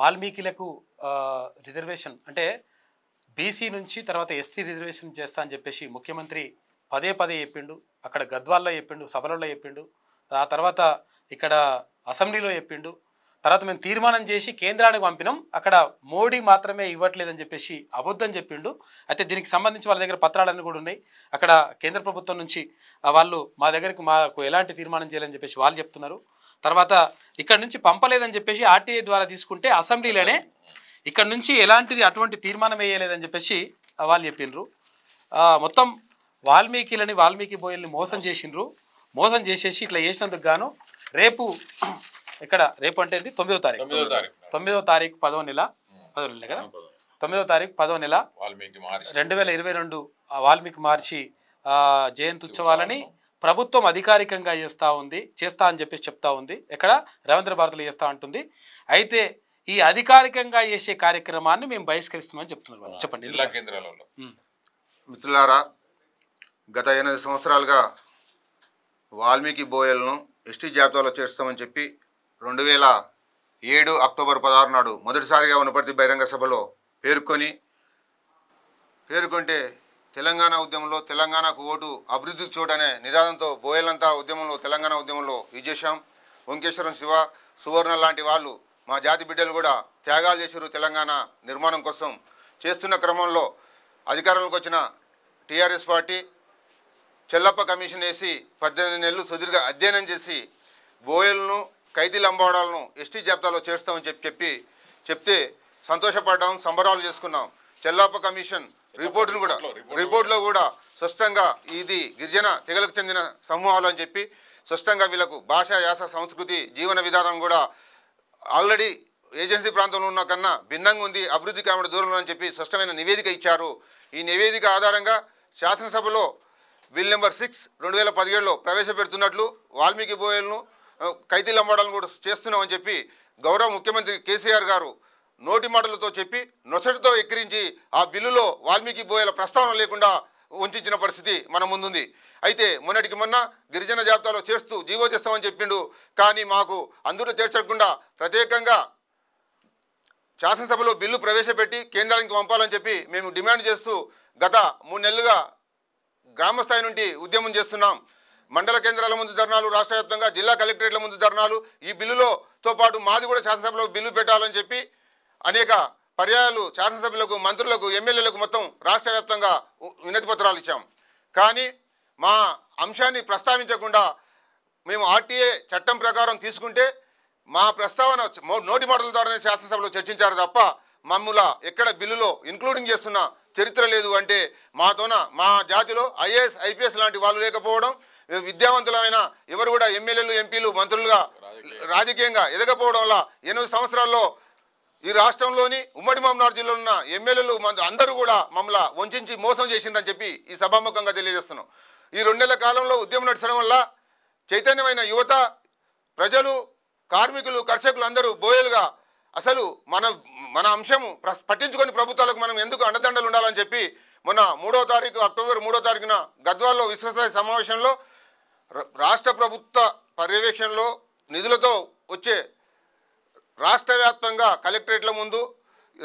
వాల్మీకిలకు reservation అంటే BC నుంచి తర్వాత ఎస్టీ రిజర్వేషన్ చేస్తా అని చెప్పేసి ముఖ్యమంత్రి పదే పదే చెప్పిండు అక్కడ గద్వాల్లో చెప్పిండు సభలలో చెప్పిండు ఆ తర్వాత ఇక్కడ అసెంబ్లీలో చెప్పిండు తర్వాత మేము తీర్మానం చేసి కేంద్రానికి పంపినాం అక్కడ మోడీ మాత్రమే ఇవ్వట్లేదని చెప్పేసి అబద్ధం చెప్పిండు అయితే దీనికి సంబంధించి వాళ్ళ దగ్గర పత్రాలన్నీ కూడా ఉన్నాయి అక్కడ కేంద్ర ప్రభుత్వం నుంచి వాళ్ళు మా దగ్గరికి మాకు ఎలాంటి తీర్మానం చేయాలని చెప్పేసి వాళ్ళు చెప్తున్నారు తర్వాత ఇక్కడ నుంచి పంపలేదని చెప్పేసి ఆర్టీఐ ద్వారా తీసుకుంటే అసెంబ్లీలోనే ఇక్కడ నుంచి ఎలాంటిది అటువంటి తీర్మానం వేయలేదని చెప్పేసి వాళ్ళు చెప్పిండ్రు మొత్తం వాల్మీకిలని వాల్మీకి బోయల్ని మోసం చేసిండ్రు మోసం చేసేసి ఇట్లా చేసినందుకు గాను రేపు ఇక్కడ రేపు అంటే తొమ్మిదో తారీఖు తొమ్మిదో తారీఖు పదో నెల పదో నెల కదా తొమ్మిదో తారీఖు పదో నెల రెండు వేల ఇరవై రెండు వాల్మీకి మార్చి జయంతి ఉత్సవాలని ప్రభుత్వం అధికారికంగా చేస్తూ ఉంది చేస్తా అని చెప్పేసి చెప్తా ఉంది ఎక్కడ రవీంద్ర భారతిలో చేస్తా ఉంటుంది అయితే ఈ అధికారికంగా చేసే కార్యక్రమాన్ని మేము బహిష్కరిస్తున్నామని చెప్తున్నారు చెప్పండి జిల్లా కేంద్రాలలో మిత్రులారా గత ఎనిమిది సంవత్సరాలుగా వాల్మీకి బోయలను ఎస్టీ జాబితాలో చేర్స్తామని చెప్పి రెండు వేల ఏడు అక్టోబర్ పదహారు నాడు మొదటిసారిగా ఉన్నప్పటి బహిరంగ సభలో పేర్కొని పేర్కొంటే తెలంగాణ ఉద్యమంలో తెలంగాణకు ఓటు అభివృద్ధి చూడనే నినాదంతో బోయలంతా ఉద్యమంలో తెలంగాణ ఉద్యమంలో ఇది చేశాం శివ సువర్ణ లాంటి వాళ్ళు మా జాతి బిడ్డలు కూడా త్యాగాలు చేశారు తెలంగాణ నిర్మాణం కోసం చేస్తున్న క్రమంలో అధికారంలోకి వచ్చిన టీఆర్ఎస్ పార్టీ చెల్లప్ప కమిషన్ వేసి పద్దెనిమిది నెలలు సుదీర్ఘ అధ్యయనం చేసి బోయలను ఖైదీ లంబాడాలను ఎస్టీ జాబితాలో చేస్తామని చెప్పి చెప్పి చెప్తే సంతోషపడ్డాం సంబరాలు చేసుకున్నాం చెల్లప్ప కమిషన్ రిపోర్టును కూడా రిపోర్ట్లో కూడా స్పష్టంగా ఇది గిరిజన తెగలకు చెందిన సమూహాలు అని చెప్పి స్పష్టంగా వీళ్ళకు భాష యాస సంస్కృతి జీవన విధానం కూడా ఆల్రెడీ ఏజెన్సీ ప్రాంతంలో ఉన్న కన్నా భిన్నంగా ఉంది అభివృద్ధి కావడం దూరంలో అని చెప్పి స్పష్టమైన నివేదిక ఇచ్చారు ఈ నివేదిక ఆధారంగా శాసనసభలో బిల్ నెంబర్ సిక్స్ రెండు వేల పదిహేడులో ప్రవేశపెడుతున్నట్లు వాల్మీకి బోయలను ఖైదీలు అమ్మడాలను కూడా చేస్తున్నామని చెప్పి గౌరవ ముఖ్యమంత్రి కేసీఆర్ గారు నోటి మాటలతో చెప్పి నొసటితో ఎక్కిరించి ఆ బిల్లులో వాల్మీకి పోయేలా ప్రస్తావన లేకుండా ఉంచించిన పరిస్థితి మన ముందుంది అయితే మొన్నటికి మొన్న గిరిజన జాబితాలో చేస్తూ జీవో చేస్తామని చెప్పిండు కానీ మాకు అందులో చేర్చకుండా ప్రత్యేకంగా శాసనసభలో బిల్లు ప్రవేశపెట్టి కేంద్రానికి పంపాలని చెప్పి మేము డిమాండ్ చేస్తూ గత మూడు నెలలుగా గ్రామస్థాయి నుండి ఉద్యమం చేస్తున్నాం మండల కేంద్రాల ముందు ధర్నాలు రాష్ట్ర వ్యాప్తంగా జిల్లా కలెక్టరేట్ల ముందు ధర్నాలు ఈ తో పాటు మాది కూడా శాసనసభలో బిల్లు పెట్టాలని చెప్పి అనేక పర్యాయాలు శాసనసభ్యులకు మంత్రులకు ఎమ్మెల్యేలకు మొత్తం రాష్ట్ర వ్యాప్తంగా వినతి పత్రాలు ఇచ్చాం కానీ మా అంశాన్ని ప్రస్తావించకుండా మేము ఆర్టీఏ చట్టం ప్రకారం తీసుకుంటే మా ప్రస్తావన నోటి మాటల ద్వారానే శాసనసభలో చర్చించారు తప్ప మమ్ముల ఎక్కడ బిల్లులో ఇంక్లూడింగ్ చేస్తున్న చరిత్ర లేదు అంటే మాతోన మా జాతిలో ఐఏఎస్ ఐపీఎస్ లాంటి వాళ్ళు లేకపోవడం విద్యావంతులమైన ఎవరు కూడా ఎమ్మెల్యేలు ఎంపీలు మంత్రులుగా రాజకీయంగా ఎదగపోవడం వల్ల ఎనిమిది సంవత్సరాల్లో ఈ రాష్ట్రంలోని ఉమ్మడి మామనాడు జిల్లాలో ఉన్న ఎమ్మెల్యేలు అందరూ కూడా మమ్మల్ని వంచించి మోసం చేసిందని చెప్పి ఈ సభాముఖంగా తెలియజేస్తున్నాం ఈ రెండేళ్ల కాలంలో ఉద్యమం నడిచడం వల్ల చైతన్యమైన యువత ప్రజలు కార్మికులు కర్షకులు అందరూ బోయలుగా అసలు మన మన అంశం పట్టించుకొని ప్రభుత్వాలకు మనం ఎందుకు అండదండలు ఉండాలని చెప్పి మొన్న మూడో తారీఖు అక్టోబర్ మూడో తారీఖున గద్వాల్లో విశ్వసాయి సమావేశంలో రాష్ట్ర ప్రభుత్వ పర్యవేక్షణలో నిధులతో వచ్చే రాష్ట్ర వ్యాప్తంగా కలెక్టరేట్ల ముందు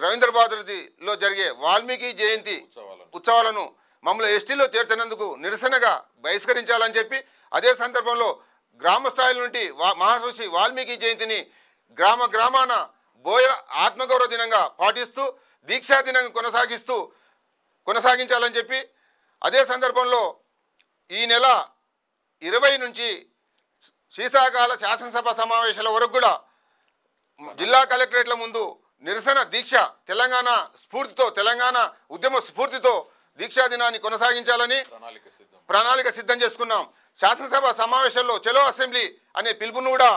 రవీంద్ర భాదర్జీలో జరిగే వాల్మీకి జయంతి ఉత్సవాలను మమ్మల్ని ఎస్టీలో చేర్చినందుకు నిరసనగా బహిష్కరించాలని చెప్పి అదే సందర్భంలో గ్రామ స్థాయిల నుండి మహర్షి వాల్మీకి జయంతిని గ్రామ గ్రామాన బోయ ఆత్మగౌరవ దినంగా పాటిస్తూ దీక్షా దినంగా కొనసాగిస్తూ కొనసాగించాలని చెప్పి అదే సందర్భంలో ఈ నెల ఇరవై నుంచి శీతాకాల శాసనసభ సమావేశాల వరకు కూడా జిల్లా కలెక్టరేట్ల ముందు నిరసన దీక్ష తెలంగాణ స్ఫూర్తితో తెలంగాణ ఉద్యమ స్ఫూర్తితో దీక్షా దినాన్ని కొనసాగించాలని ప్రణాళిక సిద్ధం చేసుకున్నాం శాసనసభ సమావేశంలో చెలో అసెంబ్లీ అనే పిలుపును కూడా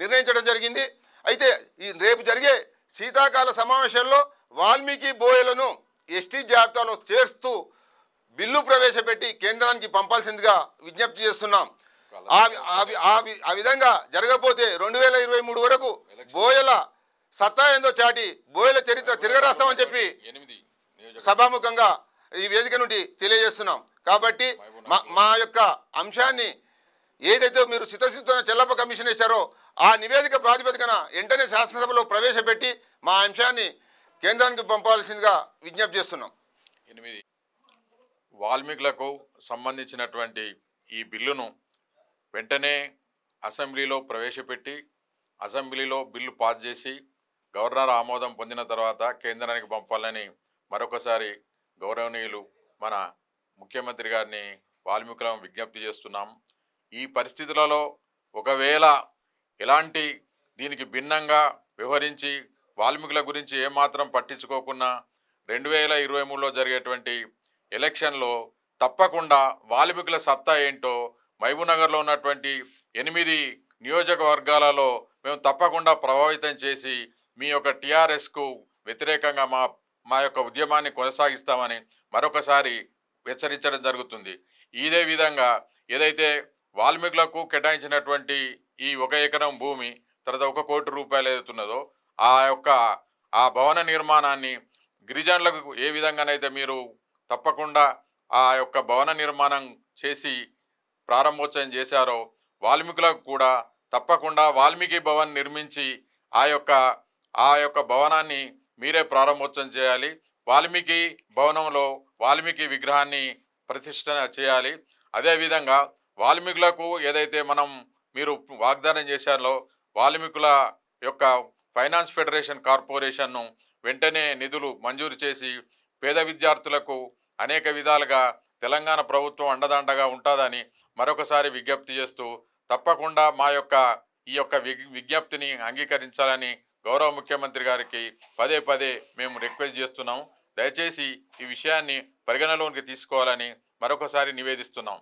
నిర్ణయించడం జరిగింది అయితే ఈ రేపు జరిగే శీతాకాల సమావేశంలో వాల్మీకి బోయలను ఎస్టీ జాబితాలో చేర్స్తూ బిల్లు ప్రవేశపెట్టి కేంద్రానికి పంపాల్సిందిగా విజ్ఞప్తి చేస్తున్నాం ఆ విధంగా జరగకపోతే రెండు వేల ఇరవై మూడు వరకు బోయల సత్తా ఏందో చాటి బోయల చరిత్ర తిరగరాస్తామని చెప్పి సభాముఖంగా ఈ వేదిక నుండి తెలియజేస్తున్నాం కాబట్టి మా యొక్క అంశాన్ని ఏదైతే మీరు చిత్తశుద్ధితో చెల్లప్ప కమిషన్ ఇచ్చారో ఆ నివేదిక ప్రాతిపదికన వెంటనే శాసనసభలో ప్రవేశపెట్టి మా అంశాన్ని కేంద్రానికి పంపాల్సిందిగా విజ్ఞప్తి చేస్తున్నాం ఎనిమిది వాల్మీకులకు సంబంధించినటువంటి ఈ బిల్లును వెంటనే అసెంబ్లీలో ప్రవేశపెట్టి అసెంబ్లీలో బిల్లు పాస్ చేసి గవర్నర్ ఆమోదం పొందిన తర్వాత కేంద్రానికి పంపాలని మరొకసారి గౌరవనీయులు మన ముఖ్యమంత్రి గారిని వాల్మీకులం విజ్ఞప్తి చేస్తున్నాం ఈ పరిస్థితులలో ఒకవేళ ఎలాంటి దీనికి భిన్నంగా వ్యవహరించి వాల్మీకుల గురించి ఏమాత్రం పట్టించుకోకుండా రెండు వేల ఇరవై మూడులో జరిగేటువంటి ఎలక్షన్లో తప్పకుండా వాల్మీకుల సత్తా ఏంటో మహబూబ్నగర్లో ఉన్నటువంటి ఎనిమిది నియోజకవర్గాలలో మేము తప్పకుండా ప్రభావితం చేసి మీ యొక్క టీఆర్ఎస్కు వ్యతిరేకంగా మా మా యొక్క ఉద్యమాన్ని కొనసాగిస్తామని మరొకసారి హెచ్చరించడం జరుగుతుంది ఇదే విధంగా ఏదైతే వాల్మీకులకు కేటాయించినటువంటి ఈ ఒక ఎకరం భూమి తర్వాత ఒక కోటి రూపాయలు ఏదైతున్నదో ఆ యొక్క ఆ భవన నిర్మాణాన్ని గిరిజనులకు ఏ విధంగానైతే మీరు తప్పకుండా ఆ యొక్క భవన నిర్మాణం చేసి ప్రారంభోత్సవం చేశారో వాల్మీకులకు కూడా తప్పకుండా వాల్మీకి భవన్ నిర్మించి ఆ యొక్క ఆ యొక్క భవనాన్ని మీరే ప్రారంభోత్సవం చేయాలి వాల్మీకి భవనంలో వాల్మీకి విగ్రహాన్ని ప్రతిష్ట చేయాలి అదేవిధంగా వాల్మీకులకు ఏదైతే మనం మీరు వాగ్దానం చేశారో వాల్మీకుల యొక్క ఫైనాన్స్ ఫెడరేషన్ కార్పొరేషన్ను వెంటనే నిధులు మంజూరు చేసి పేద విద్యార్థులకు అనేక విధాలుగా తెలంగాణ ప్రభుత్వం అండదండగా ఉంటుందని మరొకసారి విజ్ఞప్తి చేస్తూ తప్పకుండా మా యొక్క ఈ యొక్క విజ్ఞప్తిని అంగీకరించాలని గౌరవ ముఖ్యమంత్రి గారికి పదే పదే మేము రిక్వెస్ట్ చేస్తున్నాం దయచేసి ఈ విషయాన్ని పరిగణలోనికి తీసుకోవాలని మరొకసారి నివేదిస్తున్నాం